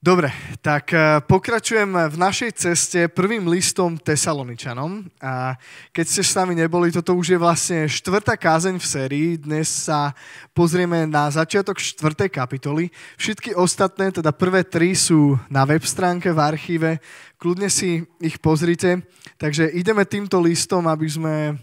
Dobre, tak e, pokračujem v našej ceste prvým listom Tesaloničanom. A keď ste s nami neboli, toto už je vlastne štvrtá kázeň v sérii. Dnes sa pozrieme na začiatok štvrtej kapitoly. Všetky ostatné, teda prvé tri, sú na web stránke v archíve. Kľudne si ich pozrite. Takže ideme týmto listom, aby sme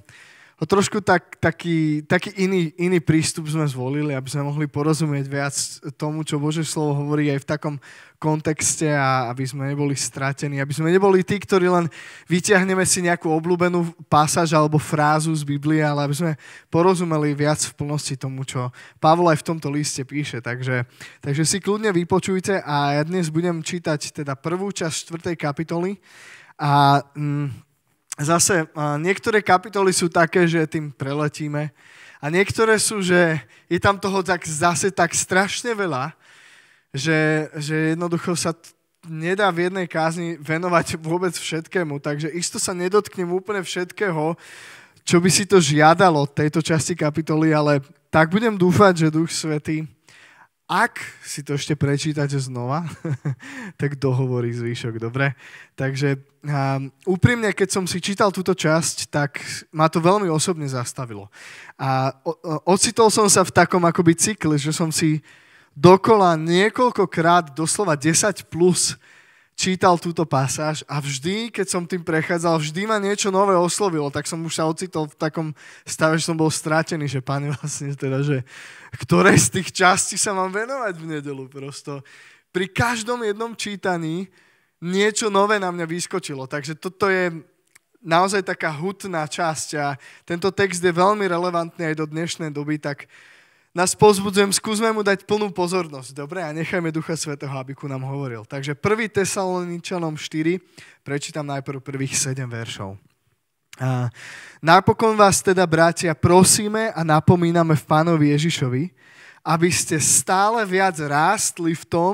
no trošku tak, taký, taký iný, iný prístup sme zvolili, aby sme mohli porozumieť viac tomu, čo Bože slovo hovorí aj v takom kontexte a aby sme neboli stratení, aby sme neboli tí, ktorí len vyťahneme si nejakú obľúbenú pasáž alebo frázu z Biblie, ale aby sme porozumeli viac v plnosti tomu, čo Pavol aj v tomto liste píše. Takže, takže si kľudne vypočujte a ja dnes budem čítať teda prvú časť 4. kapitoly a... Mm, zase niektoré kapitoly sú také, že tým preletíme a niektoré sú, že je tam toho tak, zase tak strašne veľa, že, že jednoducho sa t- nedá v jednej kázni venovať vôbec všetkému, takže isto sa nedotknem úplne všetkého, čo by si to žiadalo tejto časti kapitoly, ale tak budem dúfať, že Duch Svetý ak si to ešte prečítate znova, tak dohovorí zvyšok, dobre? Takže um, úprimne, keď som si čítal túto časť, tak ma to veľmi osobne zastavilo. A o, o, ocitol som sa v takom akoby cykle, že som si dokola niekoľkokrát, doslova 10 plus, čítal túto pasáž a vždy, keď som tým prechádzal, vždy ma niečo nové oslovilo, tak som už sa ocitol v takom stave, že som bol stratený, že pani, vlastne teda, že ktoré z tých častí sa mám venovať v nedelu prosto. Pri každom jednom čítaní niečo nové na mňa vyskočilo, takže toto je naozaj taká hutná časť a tento text je veľmi relevantný aj do dnešnej doby, tak nás pozbudzujem, skúsme mu dať plnú pozornosť, dobre? A nechajme Ducha Svetého, aby ku nám hovoril. Takže 1. Tesaloničanom 4, prečítam najprv prvých 7 veršov. A napokon vás teda, bratia, prosíme a napomíname v Pánovi Ježišovi, aby ste stále viac rástli v tom,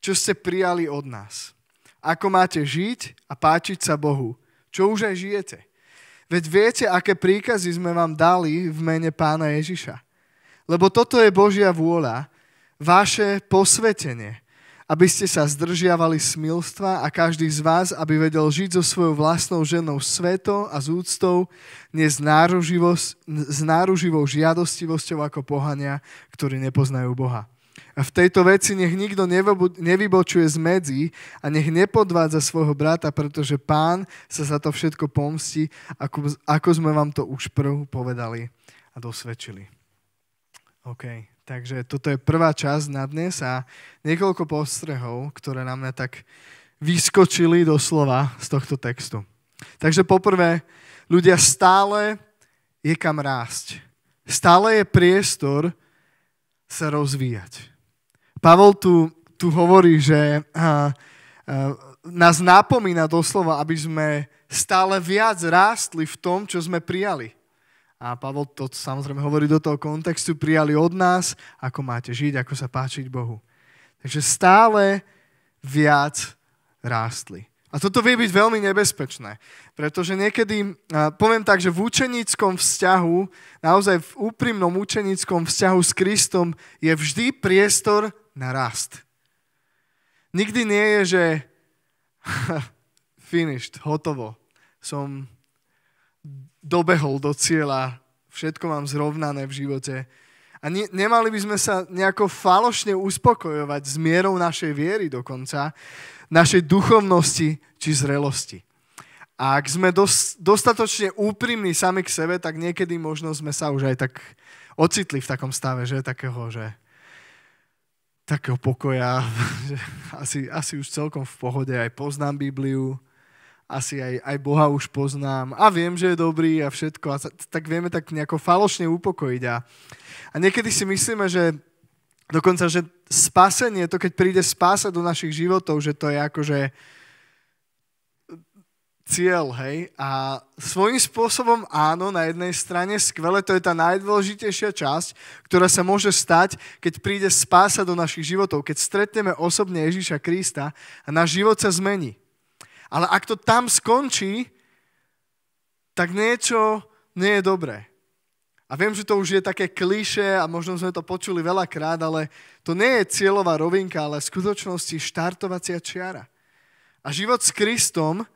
čo ste prijali od nás. Ako máte žiť a páčiť sa Bohu, čo už aj žijete. Veď viete, aké príkazy sme vám dali v mene pána Ježiša. Lebo toto je Božia vôľa, vaše posvetenie, aby ste sa zdržiavali smilstva a každý z vás, aby vedel žiť so svojou vlastnou ženou sveto a z úctou, nie s, s náruživou žiadostivosťou ako pohania, ktorí nepoznajú Boha. A v tejto veci nech nikto nevybočuje z medzi a nech nepodvádza svojho brata, pretože pán sa za to všetko pomstí, ako, ako sme vám to už prv povedali a dosvedčili. OK, takže toto je prvá časť na dnes a niekoľko postrehov, ktoré nám tak vyskočili do slova z tohto textu. Takže poprvé, ľudia stále je kam rásť. Stále je priestor sa rozvíjať. Pavol tu, tu hovorí, že a, a, nás napomína doslova, aby sme stále viac rástli v tom, čo sme prijali. A Pavol to samozrejme hovorí do toho kontextu, prijali od nás, ako máte žiť, ako sa páčiť Bohu. Takže stále viac rástli. A toto vie byť veľmi nebezpečné, pretože niekedy, poviem tak, že v učeníckom vzťahu, naozaj v úprimnom učeníckom vzťahu s Kristom je vždy priestor na rast. Nikdy nie je, že finished, hotovo, som dobehol do cieľa, všetko mám zrovnané v živote. A ne, nemali by sme sa nejako falošne uspokojovať s mierou našej viery dokonca, našej duchovnosti či zrelosti. A ak sme dos, dostatočne úprimní sami k sebe, tak niekedy možno sme sa už aj tak ocitli v takom stave, že takého, že takého pokoja, že asi, asi už celkom v pohode, aj poznám Bibliu, asi aj, aj Boha už poznám a viem, že je dobrý a všetko. A tak vieme tak nejako falošne upokojiť. A, a niekedy si myslíme, že dokonca, že spasenie, to keď príde spása do našich životov, že to je akože cieľ, hej? A svojím spôsobom áno, na jednej strane skvele, to je tá najdôležitejšia časť, ktorá sa môže stať, keď príde spása do našich životov, keď stretneme osobne Ježíša Krista a náš život sa zmení. Ale ak to tam skončí, tak niečo nie je dobré. A viem, že to už je také kliše a možno sme to počuli veľakrát, ale to nie je cieľová rovinka, ale v skutočnosti štartovacia čiara. A život s Kristom,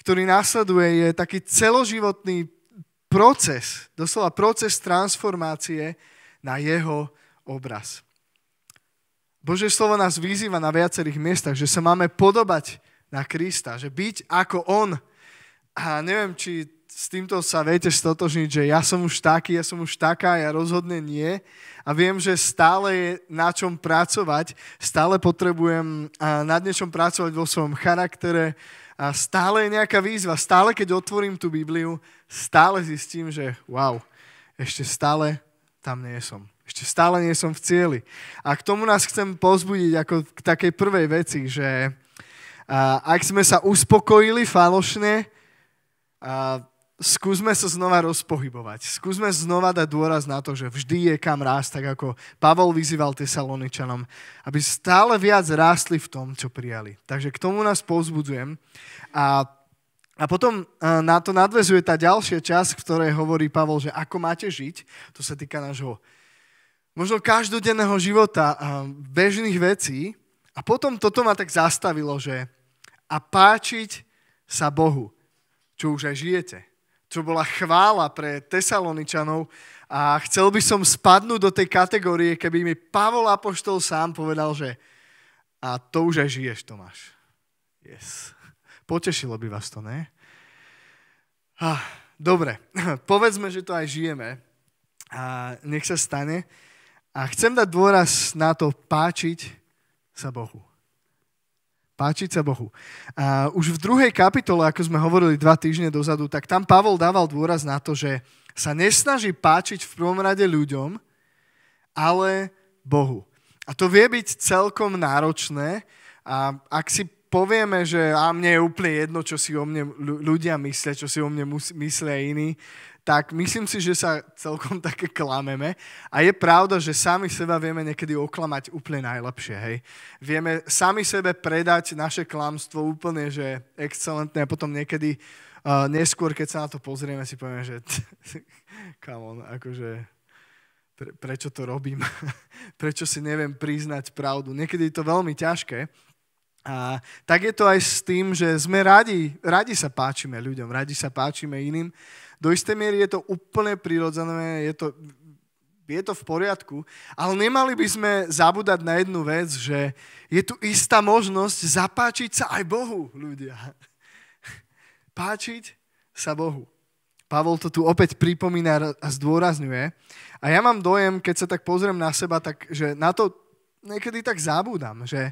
ktorý následuje, je taký celoživotný proces, doslova proces transformácie na jeho obraz. Bože slovo nás vyzýva na viacerých miestach, že sa máme podobať na Krista, že byť ako On. A neviem, či s týmto sa viete stotožniť, že ja som už taký, ja som už taká, ja rozhodne nie. A viem, že stále je na čom pracovať, stále potrebujem nad niečom pracovať vo svojom charaktere, a stále je nejaká výzva, stále keď otvorím tú Bibliu, stále zistím, že wow, ešte stále tam nie som. Ešte stále nie som v cieli. A k tomu nás chcem pozbudiť ako k takej prvej veci, že a ak sme sa uspokojili falošne, a skúsme sa znova rozpohybovať. Skúsme znova dať dôraz na to, že vždy je kam rásť, tak ako Pavol vyzýval Tesaloničanom, aby stále viac rástli v tom, čo prijali. Takže k tomu nás povzbudzujem. A, a potom e, na to nadvezuje tá ďalšia časť, v ktorej hovorí Pavol, že ako máte žiť, to sa týka nášho možno každodenného života, e, bežných vecí. A potom toto ma tak zastavilo, že a páčiť sa Bohu, čo už aj žijete. Čo bola chvála pre Tesaloničanov a chcel by som spadnúť do tej kategórie, keby mi Pavol Apoštol sám povedal, že a to už aj žiješ, Tomáš. Yes. Potešilo by vás to, ne? Ah, dobre, povedzme, že to aj žijeme. A nech sa stane. A chcem dať dôraz na to páčiť sa Bohu. Páčiť sa Bohu. A už v druhej kapitole, ako sme hovorili dva týždne dozadu, tak tam Pavol dával dôraz na to, že sa nesnaží páčiť v prvom rade ľuďom, ale Bohu. A to vie byť celkom náročné a ak si povieme, že a mne je úplne jedno, čo si o mne ľudia myslia, čo si o mne myslia iní, tak myslím si, že sa celkom také klameme. A je pravda, že sami seba vieme niekedy oklamať úplne najlepšie. Hej. Vieme sami sebe predať naše klamstvo úplne, že excelentné a potom niekedy uh, neskôr, keď sa na to pozrieme, si povieme, že come on, akože pre, prečo to robím, prečo si neviem priznať pravdu. Niekedy je to veľmi ťažké. A tak je to aj s tým, že sme radi, radi sa páčime ľuďom, radi sa páčime iným, do istej miery je to úplne prirodzené, je to, je to v poriadku, ale nemali by sme zabúdať na jednu vec, že je tu istá možnosť zapáčiť sa aj Bohu, ľudia. Páčiť sa Bohu. Pavol to tu opäť pripomína a zdôrazňuje. A ja mám dojem, keď sa tak pozriem na seba, tak že na to niekedy tak zabúdam, že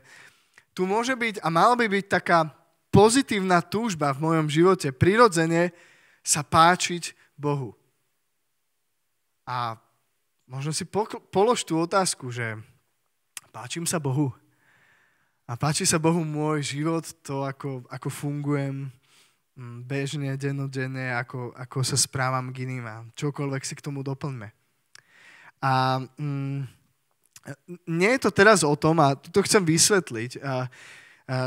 tu môže byť a mal by byť taká pozitívna túžba v mojom živote, prirodzene sa páčiť Bohu. A možno si polož tú otázku, že páčim sa Bohu. A páči sa Bohu môj život, to, ako, ako fungujem mm, bežne, denodenne, ako, ako sa správam k iným a čokoľvek si k tomu doplňme. A mm, nie je to teraz o tom, a to chcem vysvetliť, a, a,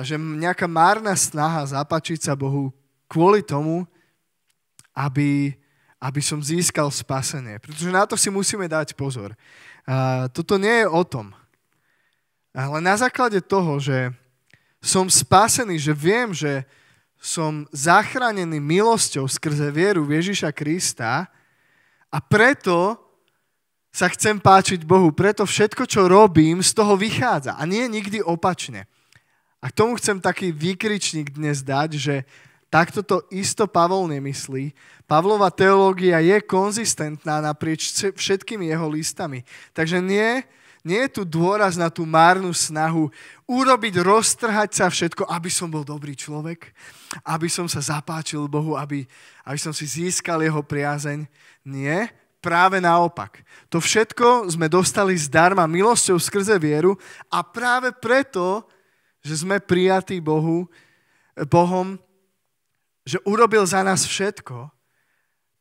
že nejaká márna snaha zapačiť sa Bohu kvôli tomu, aby, aby som získal spasenie. Pretože na to si musíme dať pozor. toto nie je o tom. Ale na základe toho, že som spasený, že viem, že som zachránený milosťou skrze vieru Ježiša Krista a preto sa chcem páčiť Bohu. Preto všetko, čo robím, z toho vychádza. A nie nikdy opačne. A k tomu chcem taký výkričník dnes dať, že Takto to isto Pavol nemyslí. Pavlova teológia je konzistentná naprieč všetkými jeho listami. Takže nie, nie je tu dôraz na tú márnu snahu urobiť, roztrhať sa všetko, aby som bol dobrý človek, aby som sa zapáčil Bohu, aby, aby som si získal jeho priazeň. Nie, práve naopak. To všetko sme dostali zdarma milosťou skrze vieru a práve preto, že sme prijatí Bohu, Bohom, že urobil za nás všetko,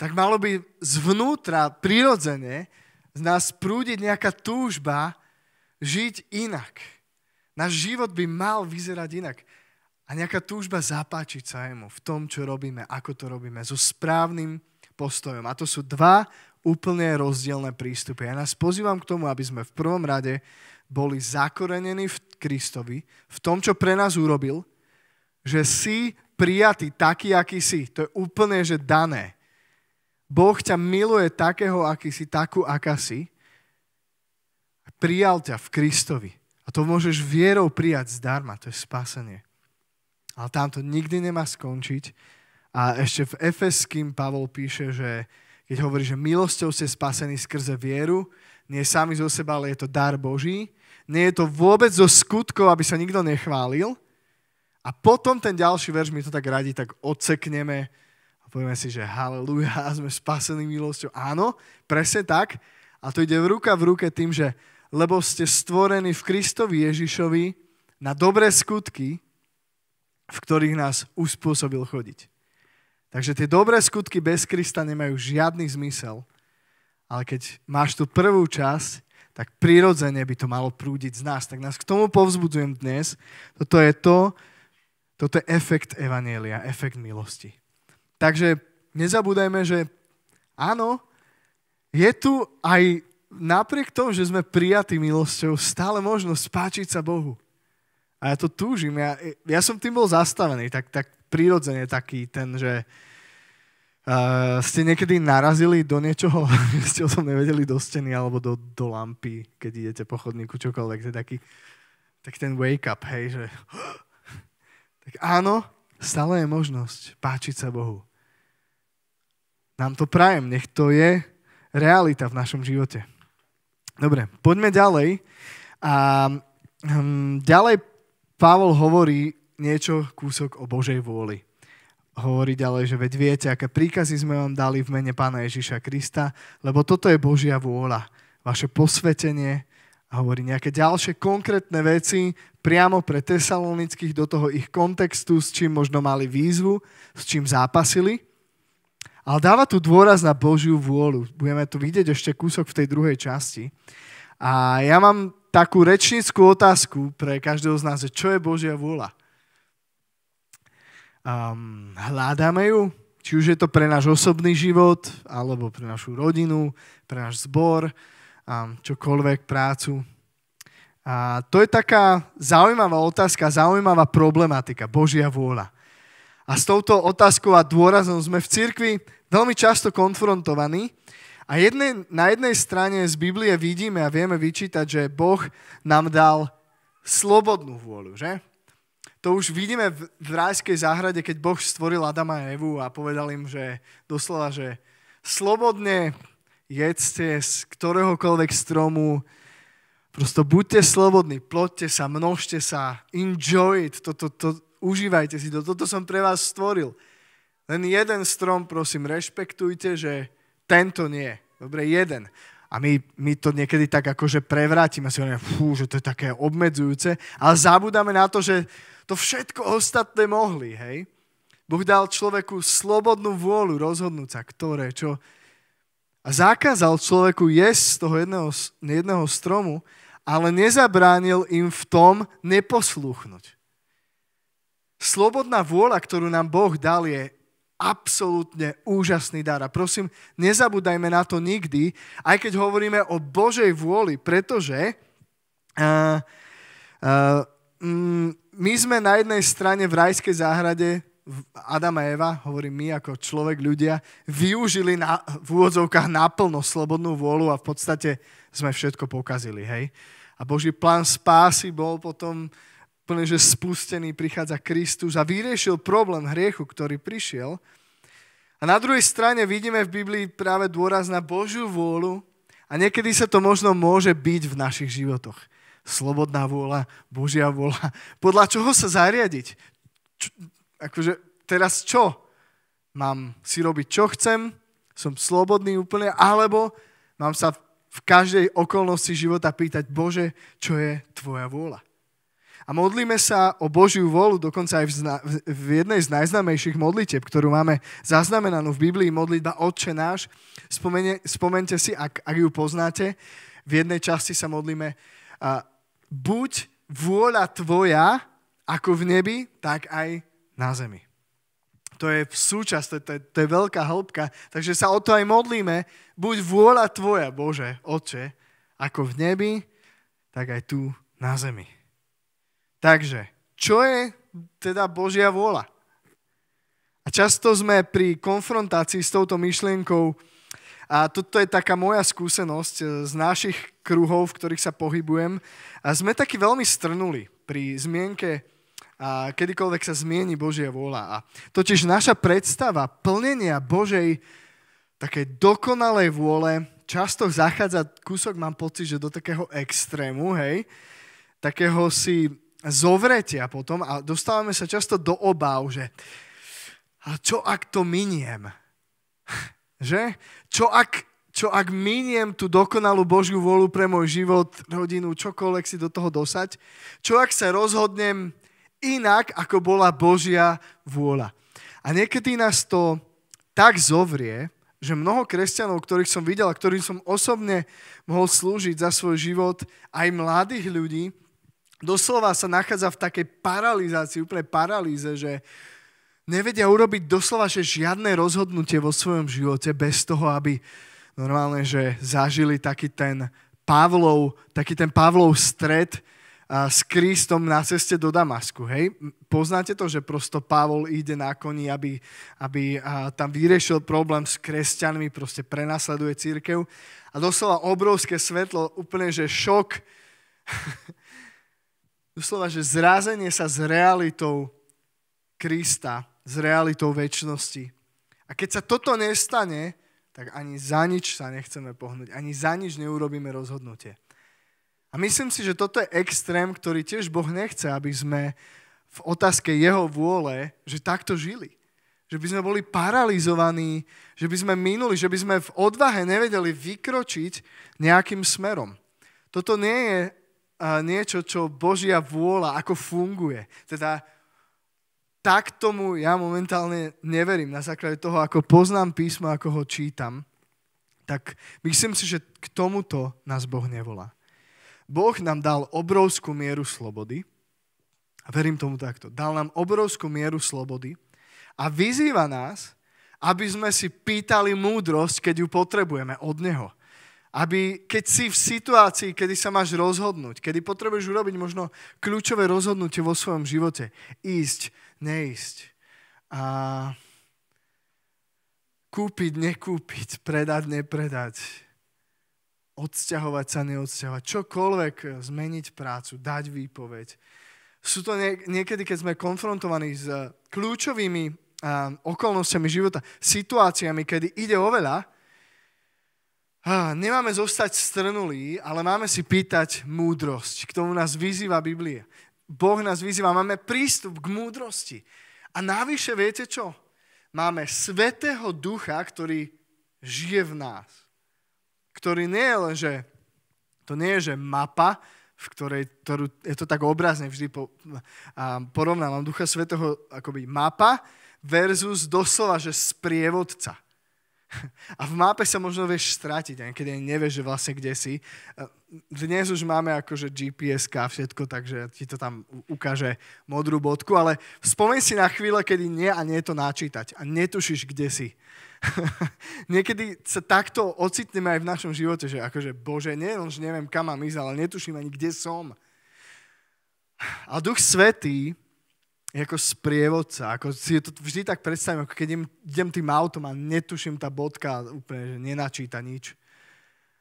tak malo by zvnútra prirodzene z nás prúdiť nejaká túžba žiť inak. Náš život by mal vyzerať inak. A nejaká túžba zapáčiť sa jemu v tom, čo robíme, ako to robíme, so správnym postojom. A to sú dva úplne rozdielne prístupy. Ja nás pozývam k tomu, aby sme v prvom rade boli zakorenení v Kristovi, v tom, čo pre nás urobil, že si prijatý taký, aký si. To je úplne, že dané. Boh ťa miluje takého, aký si, takú, aká si. Prijal ťa v Kristovi. A to môžeš vierou prijať zdarma. To je spasenie. Ale tam to nikdy nemá skončiť. A ešte v Efeským Pavol píše, že keď hovorí, že milosťou ste spasení skrze vieru, nie sami zo seba, ale je to dar Boží. Nie je to vôbec zo skutkov, aby sa nikto nechválil, a potom ten ďalší verš, my to tak radi, tak odsekneme a povieme si, že haleluja, sme spasení milosťou. Áno, presne tak. A to ide v ruka v ruke tým, že lebo ste stvorení v Kristovi Ježišovi na dobré skutky, v ktorých nás uspôsobil chodiť. Takže tie dobré skutky bez Krista nemajú žiadny zmysel. Ale keď máš tú prvú časť, tak prirodzene by to malo prúdiť z nás. Tak nás k tomu povzbudzujem dnes. Toto je to, toto je efekt Evanielia, efekt milosti. Takže nezabúdajme, že áno, je tu aj napriek tomu, že sme prijatí milosťou, stále možnosť páčiť sa Bohu. A ja to túžim. Ja, ja som tým bol zastavený, tak, tak prirodzene taký ten, že uh, ste niekedy narazili do niečoho, ste o tom nevedeli do steny alebo do, do lampy, keď idete po chodníku, čokoľvek. To je taký, tak ten wake up, hej, že tak áno, stále je možnosť páčiť sa Bohu. Nám to prajem, nech to je realita v našom živote. Dobre, poďme ďalej. A hm, ďalej Pavol hovorí niečo kúsok o Božej vôli. Hovorí ďalej, že veď viete, aké príkazy sme vám dali v mene Pána Ježiša Krista, lebo toto je Božia vôľa, vaše posvetenie a hovorí nejaké ďalšie konkrétne veci priamo pre tesalonických do toho ich kontextu, s čím možno mali výzvu, s čím zápasili. Ale dáva tu dôraz na Božiu vôľu. Budeme tu vidieť ešte kúsok v tej druhej časti. A ja mám takú rečníckú otázku pre každého z nás, že čo je Božia vôľa? Um, hľadáme ju? Či už je to pre náš osobný život, alebo pre našu rodinu, pre náš zbor, Um, čokoľvek, prácu. A to je taká zaujímavá otázka, zaujímavá problematika, Božia vôľa. A s touto otázkou a dôrazom sme v cirkvi veľmi často konfrontovaní. A jedne, na jednej strane z Biblie vidíme a vieme vyčítať, že Boh nám dal slobodnú vôľu, že? To už vidíme v, v rájskej záhrade, keď Boh stvoril Adama a Evu a povedal im, že doslova, že slobodne jedzte z ktoréhokoľvek stromu, prosto buďte slobodní, plodte sa, množte sa, enjoy it, to, to, to, užívajte si to, toto som pre vás stvoril. Len jeden strom, prosím, rešpektujte, že tento nie. Dobre, jeden. A my, my to niekedy tak akože prevrátime, si hovoríme, fú, že to je také obmedzujúce, ale zabudáme na to, že to všetko ostatné mohli, hej? Boh dal človeku slobodnú vôľu rozhodnúť sa, ktoré, čo, a zakázal človeku jesť z toho jedného, jedného stromu, ale nezabránil im v tom neposlúchnuť. Slobodná vôľa, ktorú nám Boh dal, je absolútne úžasný dar. A prosím, nezabúdajme na to nikdy, aj keď hovoríme o Božej vôli, pretože uh, uh, my sme na jednej strane v rajskej záhrade Adam a Eva, hovorím my ako človek, ľudia, využili na, v úvodzovkách naplno slobodnú vôľu a v podstate sme všetko pokazili, hej. A Boží plán spásy bol potom úplne, že spustený, prichádza Kristus a vyriešil problém hriechu, ktorý prišiel. A na druhej strane vidíme v Biblii práve dôraz na Božiu vôľu a niekedy sa to možno môže byť v našich životoch. Slobodná vôľa, Božia vôľa. Podľa čoho sa zariadiť? akože teraz čo? Mám si robiť, čo chcem, som slobodný úplne, alebo mám sa v každej okolnosti života pýtať, Bože, čo je Tvoja vôľa. A modlíme sa o Božiu vôľu dokonca aj v, zna- v jednej z najznamejších modlitieb, ktorú máme zaznamenanú v Biblii, modlitba Otče náš. Spomene, spomente si, ak, ak ju poznáte, v jednej časti sa modlíme a, buď vôľa Tvoja, ako v nebi, tak aj na zemi. To je súčasť, to, to, to je veľká hĺbka, takže sa o to aj modlíme. Buď vôľa Tvoja, Bože, Otče, ako v nebi, tak aj tu na zemi. Takže, čo je teda Božia vôľa? A často sme pri konfrontácii s touto myšlienkou, a toto je taká moja skúsenosť e, z našich kruhov, v ktorých sa pohybujem, a sme takí veľmi strnuli pri zmienke a kedykoľvek sa zmieni Božia vôľa. A totiž naša predstava plnenia Božej takej dokonalej vôle často zachádza kúsok, mám pocit, že do takého extrému, hej, takého si zovretia potom a dostávame sa často do obav, že a čo ak to miniem? že? Čo ak, čo ak miniem tú dokonalú Božiu volu pre môj život, rodinu, čokoľvek si do toho dosať? Čo ak sa rozhodnem inak, ako bola Božia vôľa. A niekedy nás to tak zovrie, že mnoho kresťanov, ktorých som videl a ktorým som osobne mohol slúžiť za svoj život, aj mladých ľudí, doslova sa nachádza v takej paralizácii, úplne paralýze, že nevedia urobiť doslova že žiadne rozhodnutie vo svojom živote bez toho, aby normálne, že zažili taký ten Pavlov, taký ten Pavlov stred, s Kristom na ceste do Damasku. Hej? Poznáte to, že prosto Pavol ide na koni, aby, aby tam vyriešil problém s kresťanmi, proste prenasleduje církev. A doslova obrovské svetlo, úplne že šok, doslova, že zrázenie sa s realitou Krista, s realitou väčšnosti. A keď sa toto nestane, tak ani za nič sa nechceme pohnúť, ani za nič neurobíme rozhodnutie. A myslím si, že toto je extrém, ktorý tiež Boh nechce, aby sme v otázke jeho vôle, že takto žili. Že by sme boli paralizovaní, že by sme minuli, že by sme v odvahe nevedeli vykročiť nejakým smerom. Toto nie je niečo, čo Božia vôľa, ako funguje. Teda tak tomu ja momentálne neverím na základe toho, ako poznám písmo, ako ho čítam. Tak myslím si, že k tomuto nás Boh nevolá. Boh nám dal obrovskú mieru slobody, a verím tomu takto, dal nám obrovskú mieru slobody a vyzýva nás, aby sme si pýtali múdrosť, keď ju potrebujeme od Neho. Aby keď si v situácii, kedy sa máš rozhodnúť, kedy potrebuješ urobiť možno kľúčové rozhodnutie vo svojom živote, ísť, neísť, a kúpiť, nekúpiť, predať, nepredať, odsťahovať sa, neodsťahovať, čokoľvek, zmeniť prácu, dať výpoveď. Sú to niekedy, keď sme konfrontovaní s kľúčovými okolnostiami života, situáciami, kedy ide o veľa, nemáme zostať strnulí, ale máme si pýtať múdrosť. K tomu nás vyzýva Biblia. Boh nás vyzýva, máme prístup k múdrosti. A navyše, viete čo? Máme Svetého Ducha, ktorý žije v nás ktorý nie je len, že to nie je, že mapa, v ktorej, ktorú, je to tak obrazne vždy po, a porovnávam Ducha Svetého akoby mapa versus doslova, že sprievodca. A v mape sa možno vieš stratiť, aj keď nevieš, že vlastne kde si. E, dnes už máme akože GPS a všetko, takže ti to tam ukáže modrú bodku, ale spomeň si na chvíle, kedy nie a nie to načítať a netušíš, kde si. Niekedy sa takto ocitneme aj v našom živote, že akože, bože, nie, už neviem, kam mám ísť, ale netuším ani, kde som. A Duch Svetý ako sprievodca, ako si to vždy tak predstavím, ako keď idem tým autom a netuším tá bodka úplne, že nenačíta nič.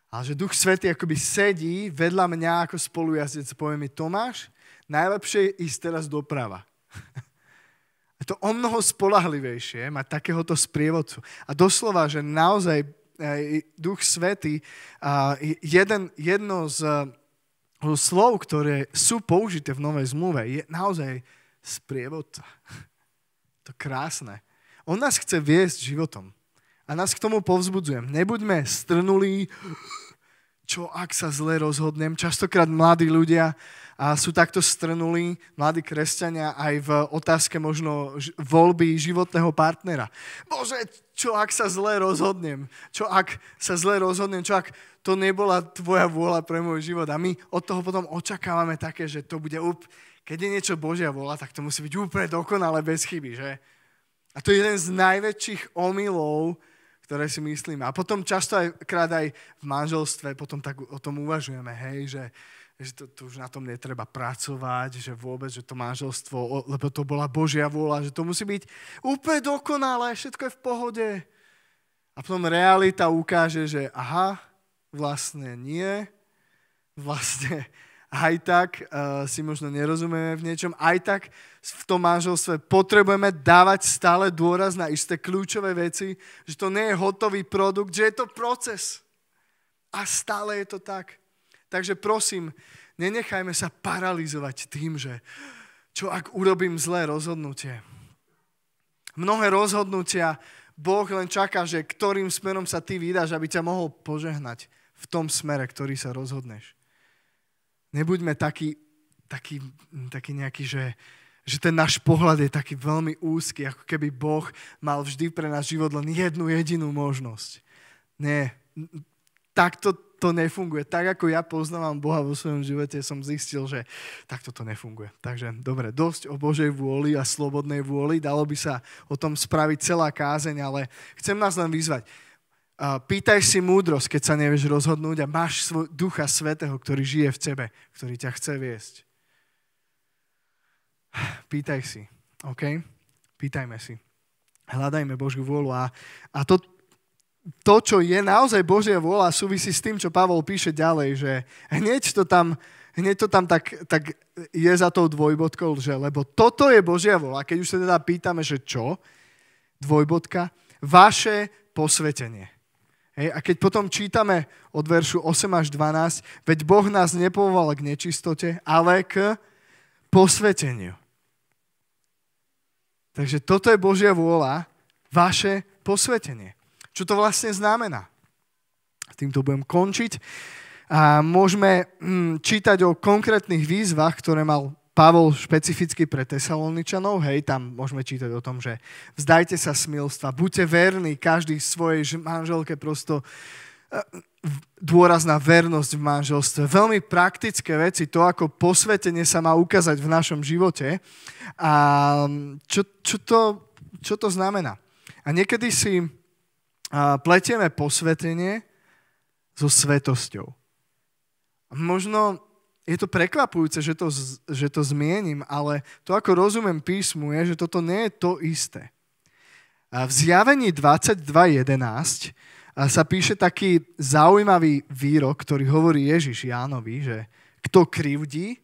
Ale že Duch Svetý akoby sedí vedľa mňa ako spolujazdec, povie mi Tomáš, najlepšie je ísť teraz doprava. je to o mnoho spolahlivejšie mať takéhoto sprievodcu. A doslova, že naozaj eh, Duch Svetý, jeden, jedno z eh, slov, ktoré sú použité v Novej zmluve, je naozaj sprievodca. To krásne. On nás chce viesť životom. A nás k tomu povzbudzujem. Nebuďme strnulí, čo ak sa zle rozhodnem. Častokrát mladí ľudia a sú takto strnulí, mladí kresťania, aj v otázke možno voľby životného partnera. Bože, čo ak sa zle rozhodnem? Čo ak sa zle rozhodnem? Čo ak to nebola tvoja vôľa pre môj život? A my od toho potom očakávame také, že to bude úplne keď je niečo Božia vola, tak to musí byť úplne dokonale bez chyby, že? A to je jeden z najväčších omylov, ktoré si myslíme. A potom často aj, krát aj v manželstve potom tak o tom uvažujeme, hej, že, že to, to už na tom netreba pracovať, že vôbec, že to manželstvo, lebo to bola Božia vôľa, že to musí byť úplne dokonalé, všetko je v pohode. A potom realita ukáže, že aha, vlastne nie, vlastne aj tak uh, si možno nerozumieme v niečom, aj tak v tom manželstve potrebujeme dávať stále dôraz na isté kľúčové veci, že to nie je hotový produkt, že je to proces. A stále je to tak. Takže prosím, nenechajme sa paralizovať tým, že čo ak urobím zlé rozhodnutie. Mnohé rozhodnutia Boh len čaká, že ktorým smerom sa ty vydáš, aby ťa mohol požehnať v tom smere, ktorý sa rozhodneš. Nebuďme taký, taký, taký nejaký, že, že ten náš pohľad je taký veľmi úzky, ako keby Boh mal vždy pre nás život len jednu jedinú možnosť. Nie, takto to nefunguje. Tak ako ja poznávam Boha vo svojom živote, som zistil, že takto to nefunguje. Takže dobre, dosť o Božej vôli a slobodnej vôli. Dalo by sa o tom spraviť celá kázeň, ale chcem nás len vyzvať Pýtaj si múdrosť, keď sa nevieš rozhodnúť a máš svoj ducha svetého, ktorý žije v tebe, ktorý ťa chce viesť. Pýtaj si, OK? Pýtajme si. Hľadajme Božiu vôľu. A, a to, to, čo je naozaj Božia vôľa, súvisí s tým, čo Pavol píše ďalej, že hneď to tam, hneď to tam tak, tak je za tou dvojbodkou, že lebo toto je Božia vôľa. Keď už sa teda pýtame, že čo, dvojbodka, vaše posvetenie Hej, a keď potom čítame od veršu 8 až 12, veď Boh nás nepovolal k nečistote, ale k posveteniu. Takže toto je Božia vôľa, vaše posvetenie. Čo to vlastne znamená? Týmto budem končiť. A môžeme mm, čítať o konkrétnych výzvach, ktoré mal Pavol špecificky pre Tesaloničanov, hej, tam môžeme čítať o tom, že vzdajte sa smilstva, buďte verní, každý svojej manželke prosto eh, dôraz na vernosť v manželstve. Veľmi praktické veci, to ako posvetenie sa má ukázať v našom živote. A mm, čo, čo, to, čo to znamená? A niekedy si pletieme posvetenie so svetosťou. Možno je to prekvapujúce, že to, že to zmienim, ale to, ako rozumiem písmu, je, že toto nie je to isté. A v zjavení 22.11 sa píše taký zaujímavý výrok, ktorý hovorí Ježiš Jánovi, že kto krivdí,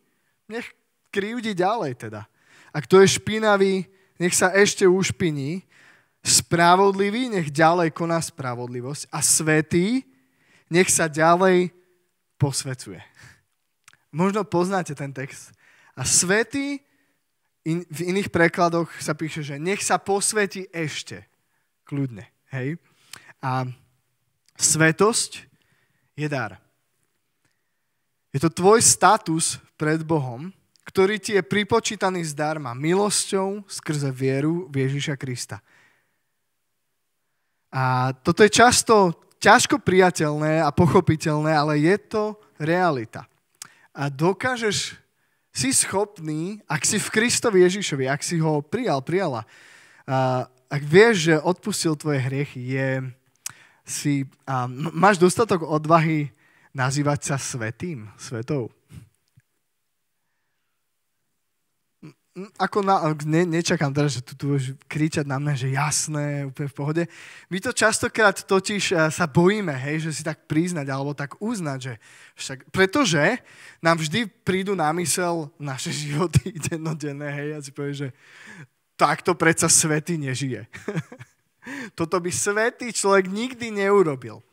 nech krivdí ďalej teda. A kto je špinavý, nech sa ešte ušpiní. Spravodlivý, nech ďalej koná spravodlivosť. A svetý, nech sa ďalej posvecuje. Možno poznáte ten text. A svetý in, v iných prekladoch sa píše, že nech sa posvetí ešte. Kľudne. Hej? A svetosť je dar. Je to tvoj status pred Bohom, ktorý ti je pripočítaný zdarma milosťou skrze vieru v Ježiša Krista. A toto je často ťažko priateľné a pochopiteľné, ale je to realita a dokážeš, si schopný, ak si v Kristovi Ježišovi, ak si ho prijal, prijala, a, ak vieš, že odpustil tvoje hriechy, je, si, a, máš dostatok odvahy nazývať sa svetým, svetou. ako na, ne, nečakám teraz, že tu, budeš kričať na mňa, že jasné, úplne v pohode. My to častokrát totiž e, sa bojíme, hej, že si tak priznať alebo tak uznať, že však, pretože nám vždy prídu na mysel naše životy dennodenné, hej, a si povie, že takto predsa svety nežije. Toto by svetý človek nikdy neurobil.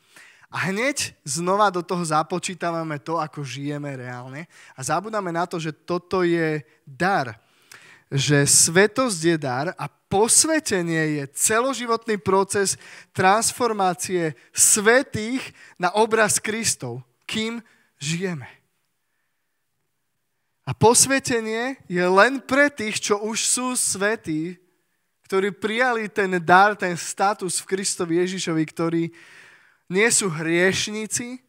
A hneď znova do toho započítavame to, ako žijeme reálne a zabudáme na to, že toto je dar že svetosť je dar a posvetenie je celoživotný proces transformácie svetých na obraz Kristov, kým žijeme. A posvetenie je len pre tých, čo už sú svetí, ktorí prijali ten dar, ten status v Kristovi Ježišovi, ktorí nie sú hriešníci,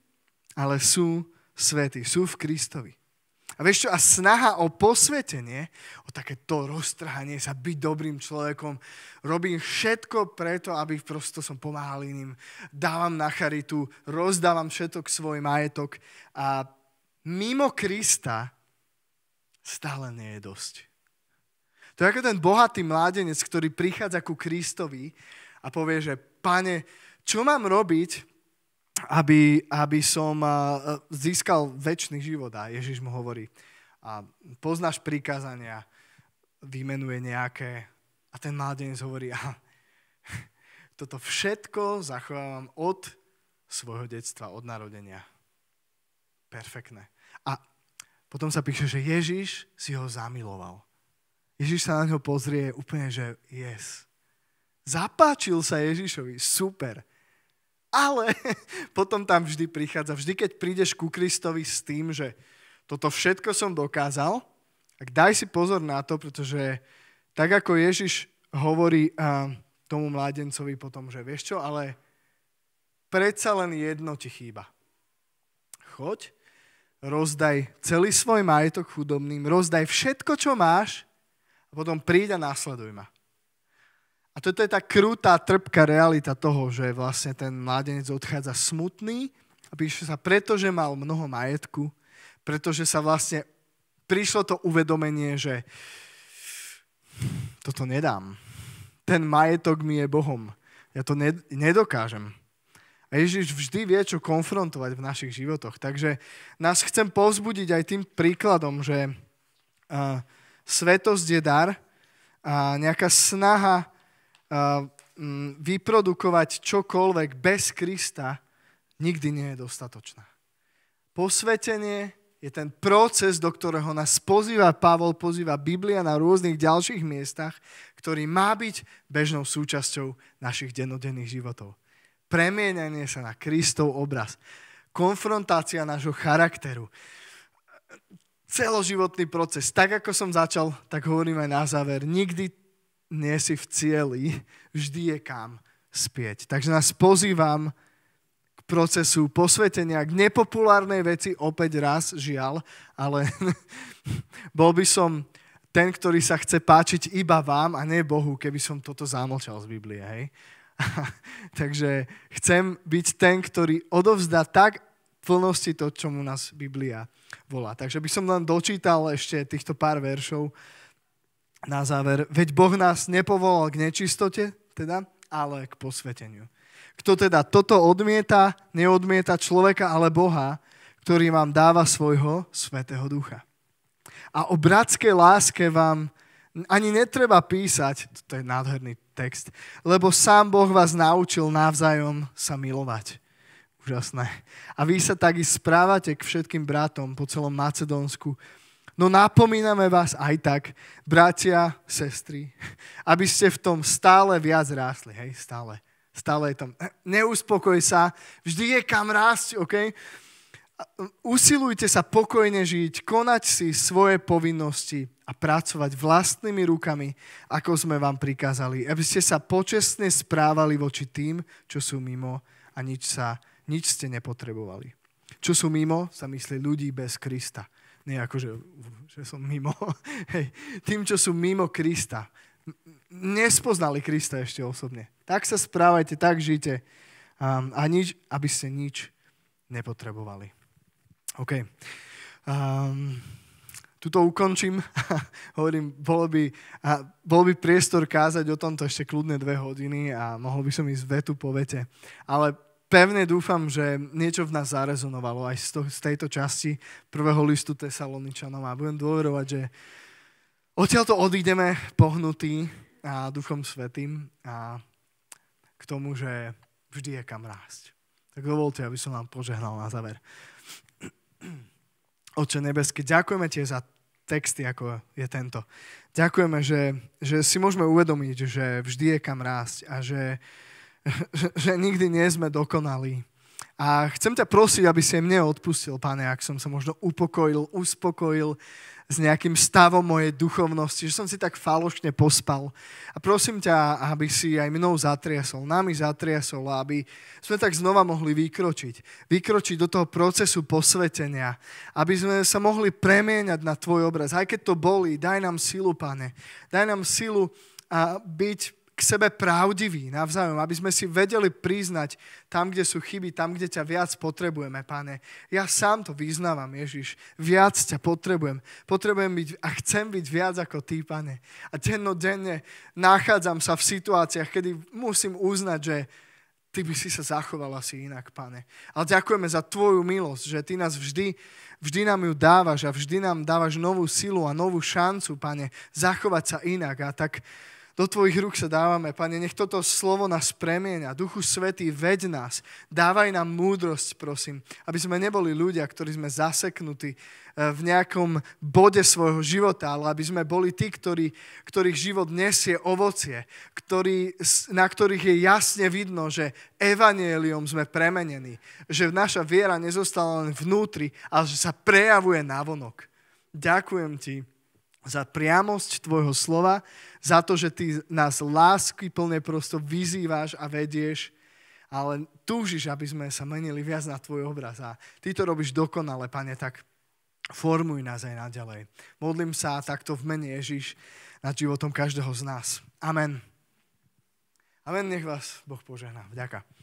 ale sú svetí, sú v Kristovi. A vieš čo, a snaha o posvetenie, o takéto roztrhanie sa, byť dobrým človekom, robím všetko preto, aby prosto som pomáhal iným. Dávam na charitu, rozdávam všetok svoj majetok a mimo Krista stále nie je dosť. To je ako ten bohatý mládenec, ktorý prichádza ku Kristovi a povie, že pane, čo mám robiť, aby, aby som získal väčší život. A Ježiš mu hovorí, a poznáš prikázania, vymenuje nejaké. A ten mladenec hovorí, a toto všetko zachovávam od svojho detstva, od narodenia. Perfektné. A potom sa píše, že Ježiš si ho zamiloval. Ježiš sa na ňo pozrie úplne, že yes. Zapáčil sa Ježišovi, super. Ale potom tam vždy prichádza, vždy keď prídeš ku Kristovi s tým, že toto všetko som dokázal, tak daj si pozor na to, pretože tak ako Ježiš hovorí tomu mládencovi potom, že vieš čo, ale predsa len jedno ti chýba. Choď, rozdaj celý svoj majetok chudobným, rozdaj všetko, čo máš a potom príď a následuj ma. A toto je tá krutá, trpká realita toho, že vlastne ten mladenec odchádza smutný a píše sa, pretože mal mnoho majetku, pretože sa vlastne prišlo to uvedomenie, že toto nedám. Ten majetok mi je Bohom. Ja to nedokážem. A Ježiš vždy vie, čo konfrontovať v našich životoch. Takže nás chcem povzbudiť aj tým príkladom, že uh, svetosť je dar a nejaká snaha Mm, vyprodukovať čokoľvek bez Krista nikdy nie je dostatočná. Posvetenie je ten proces, do ktorého nás pozýva Pavol, pozýva Biblia na rôznych ďalších miestach, ktorý má byť bežnou súčasťou našich dennodenných životov. Premienanie sa na Kristov obraz, konfrontácia nášho charakteru, celoživotný proces. Tak ako som začal, tak hovorím aj na záver. Nikdy nie si v cieli, vždy je kam spieť. Takže nás pozývam k procesu posvetenia, k nepopulárnej veci opäť raz, žiaľ, ale bol by som ten, ktorý sa chce páčiť iba vám a nie Bohu, keby som toto zamlčal z Biblie, hej? Takže chcem byť ten, ktorý odovzdá tak plnosti to, čomu nás Biblia volá. Takže by som len dočítal ešte týchto pár veršov, na záver, veď Boh nás nepovolal k nečistote, teda, ale k posveteniu. Kto teda toto odmieta, neodmieta človeka, ale Boha, ktorý vám dáva svojho svetého ducha. A o bratskej láske vám ani netreba písať, to je nádherný text, lebo sám Boh vás naučil navzájom sa milovať. Úžasné. A vy sa tak i správate k všetkým bratom po celom Macedónsku, No napomíname vás aj tak, bratia, sestry, aby ste v tom stále viac rástli. Hej, stále. Stále je tam. Eh, neuspokoj sa. Vždy je kam rásť, OK? Usilujte sa pokojne žiť, konať si svoje povinnosti a pracovať vlastnými rukami, ako sme vám prikázali, aby ste sa počestne správali voči tým, čo sú mimo a nič, sa, nič ste nepotrebovali. Čo sú mimo, sa myslí ľudí bez Krista nie ako, že, že som mimo, hej, tým, čo sú mimo Krista. Nespoznali Krista ešte osobne. Tak sa správajte, tak žite um, a nič, aby ste nič nepotrebovali. OK. Um, tuto ukončím. Hovorím, bolo by, a bol by priestor kázať o tomto ešte kľudne dve hodiny a mohol by som ísť vetu po vete. Ale pevne dúfam, že niečo v nás zarezonovalo aj z, to, z tejto časti prvého listu Tesaloničanom a budem dôverovať, že odtiaľto odídeme pohnutí a Duchom Svetým a k tomu, že vždy je kam rásť. Tak dovolte, aby som vám požehnal na záver. Oče nebeské, ďakujeme tie za texty, ako je tento. Ďakujeme, že, že si môžeme uvedomiť, že vždy je kam rásť a že, že nikdy nie sme dokonalí. A chcem ťa prosiť, aby si mne odpustil, pane, ak som sa možno upokojil, uspokojil s nejakým stavom mojej duchovnosti, že som si tak falošne pospal. A prosím ťa, aby si aj mnou zatriasol, nami zatriasol, aby sme tak znova mohli vykročiť. Vykročiť do toho procesu posvetenia, aby sme sa mohli premieňať na tvoj obraz. Aj keď to bolí, daj nám silu, pane. Daj nám silu a byť k sebe pravdiví navzájom, aby sme si vedeli priznať tam, kde sú chyby, tam, kde ťa viac potrebujeme, pane. Ja sám to vyznávam, Ježiš. Viac ťa potrebujem. Potrebujem byť a chcem byť viac ako ty, pane. A dennodenne nachádzam sa v situáciách, kedy musím uznať, že ty by si sa zachoval asi inak, pane. Ale ďakujeme za tvoju milosť, že ty nás vždy, vždy nám ju dávaš a vždy nám dávaš novú silu a novú šancu, pane, zachovať sa inak. A tak do Tvojich rúk sa dávame, Pane, nech toto slovo nás premieňa. Duchu Svetý, veď nás, dávaj nám múdrosť, prosím, aby sme neboli ľudia, ktorí sme zaseknutí eh, v nejakom bode svojho života, ale aby sme boli tí, ktorí, ktorých život nesie ovocie, ktorý, na ktorých je jasne vidno, že evanielium sme premenení, že naša viera nezostala len vnútri, ale že sa prejavuje navonok. Ďakujem Ti za priamosť Tvojho slova, za to, že ty nás lásky plne prosto vyzývaš a vedieš, ale túžiš, aby sme sa menili viac na tvoj obraz. A ty to robíš dokonale, pane, tak formuj nás aj naďalej. Modlím sa takto v mene Ježiš nad životom každého z nás. Amen. Amen, nech vás Boh požehná. Ďakujem.